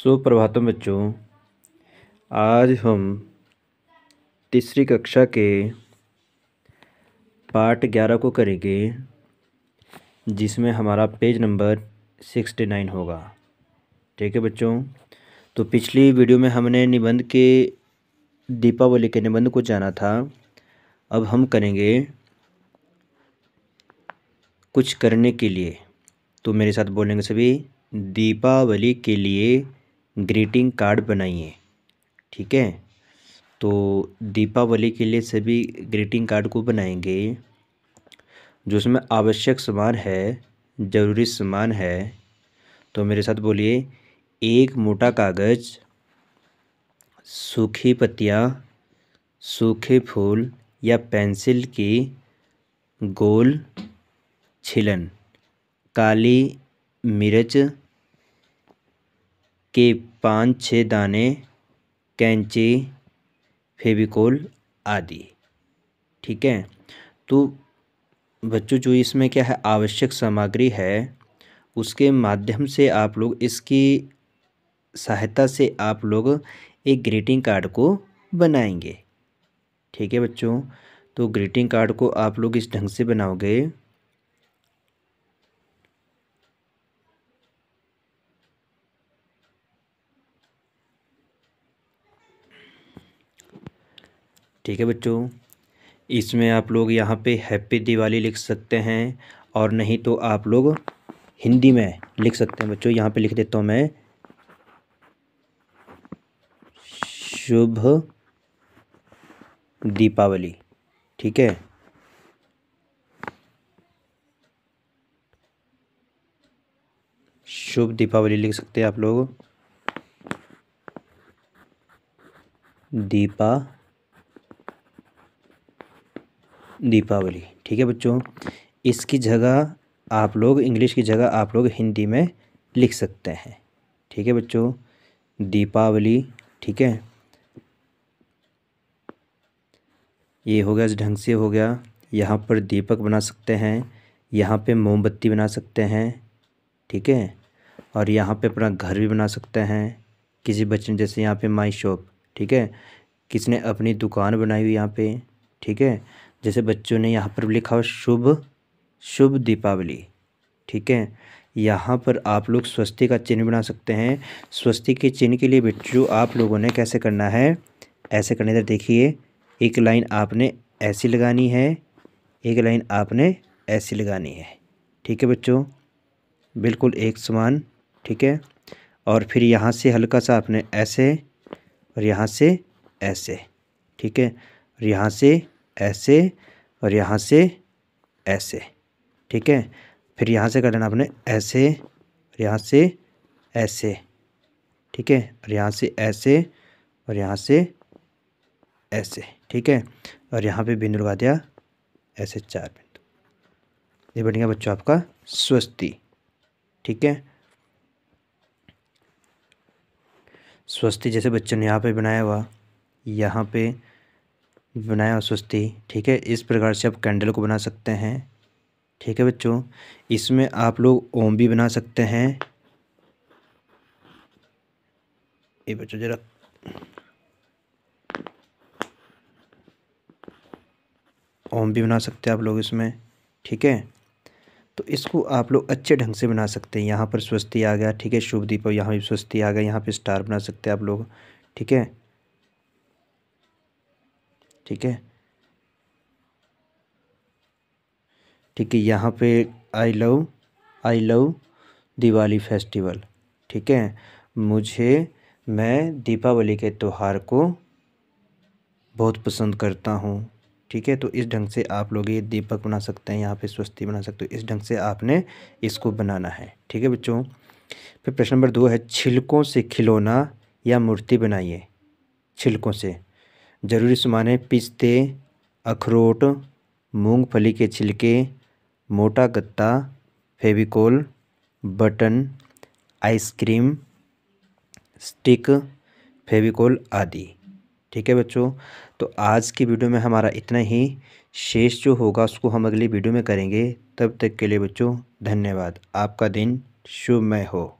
सुप्रभातम बच्चों आज हम तीसरी कक्षा के पार्ट ग्यारह को करेंगे जिसमें हमारा पेज नंबर सिक्सटी नाइन होगा ठीक है बच्चों तो पिछली वीडियो में हमने निबंध के दीपावली के निबंध को जाना था अब हम करेंगे कुछ करने के लिए तो मेरे साथ बोलेंगे सभी दीपावली के लिए ग्रीटिंग कार्ड बनाइए ठीक है तो दीपावली के लिए सभी ग्रीटिंग कार्ड को बनाएंगे जो उसमें आवश्यक सामान है ज़रूरी सामान है तो मेरे साथ बोलिए एक मोटा कागज़ सूखी पत्तियाँ सूखे फूल या पेंसिल की गोल छिलन काली मिर्च के पाँच छः दाने कैंची फेविकोल आदि ठीक है तो बच्चों जो इसमें क्या है आवश्यक सामग्री है उसके माध्यम से आप लोग इसकी सहायता से आप लोग एक ग्रीटिंग कार्ड को बनाएंगे ठीक है बच्चों तो ग्रीटिंग कार्ड को आप लोग इस ढंग से बनाओगे ठीक है बच्चों इसमें आप लोग यहाँ पे हैप्पी दिवाली लिख सकते हैं और नहीं तो आप लोग हिंदी में लिख सकते हैं बच्चों यहाँ पे लिख देता हूँ मैं शुभ दीपावली ठीक है शुभ दीपावली लिख सकते हैं आप लोग दीपा दीपावली ठीक है बच्चों इसकी जगह आप लोग इंग्लिश की जगह आप लोग हिंदी में लिख सकते हैं ठीक है बच्चों दीपावली ठीक है ये हो गया इस ढंग से हो गया यहाँ पर दीपक बना सकते हैं यहाँ पे मोमबत्ती बना सकते हैं ठीक है और यहाँ पे अपना घर भी बना सकते हैं किसी बच्चे ने जैसे यहाँ पे माई शॉप ठीक है किसने अपनी दुकान बनाई हुई यहाँ पे ठीक है जैसे बच्चों ने यहाँ पर लिखा हो शुभ शुभ दीपावली ठीक है यहाँ पर आप लोग स्वस्ति का चिन्ह बना सकते हैं स्वस्ति के चिन्ह के लिए बच्चों आप लोगों ने कैसे करना है ऐसे करने इधर देखिए एक लाइन आपने ऐसी लगानी है एक लाइन आपने ऐसी लगानी है ठीक है बच्चों बिल्कुल एक समान ठीक है और फिर यहाँ से हल्का सा आपने ऐसे और यहाँ से ऐसे ठीक है और यहाँ से ऐसे और यहाँ से ऐसे ठीक है फिर यहाँ से कर लेना आपने ऐसे और यहाँ से ऐसे ठीक है और यहाँ से ऐसे और यहाँ से ऐसे ठीक है और यहाँ पे बिंदु लगा दिया ऐसे चार बिंदु ये बन गया बच्चों आपका स्वस्ति ठीक है स्वस्ति जैसे बच्चों ने यहाँ पे बनाया हुआ यहाँ पे बनाया सुस्ती ठीक है इस प्रकार से आप कैंडल को बना सकते हैं ठीक है बच्चों इसमें आप लोग ओम भी बना सकते हैं ये बच्चों ज़रा ओम भी बना सकते हैं आप लोग इसमें ठीक है तो इसको आप लोग अच्छे ढंग से बना सकते हैं यहाँ पर स्वस्ति आ गया ठीक है शुभ दीप यहाँ भी स्वस्ति आ गया यहाँ पे स्टार बना सकते हैं आप लोग ठीक है ठीक है ठीक है यहाँ पे I love I love Diwali festival ठीक है मुझे मैं दीपावली के त्यौहार को बहुत पसंद करता हूँ ठीक है तो इस ढंग से आप लोग ये दीपक बना सकते हैं यहाँ पे स्वस्ति बना सकते हो इस ढंग से आपने इसको बनाना है ठीक है बच्चों फिर प्रश्न नंबर दो है छिलकों से खिलौना या मूर्ति बनाइए छिलकों से ज़रूरी सामान है पिस्ते अखरोट मूंगफली के छिलके मोटा गत्ता Fevicol button ice cream stick Fevicol आदि ठीक है बच्चों तो आज की वीडियो में हमारा इतना ही शेष जो होगा उसको हम अगली वीडियो में करेंगे तब तक के लिए बच्चों धन्यवाद आपका दिन शुभमय हो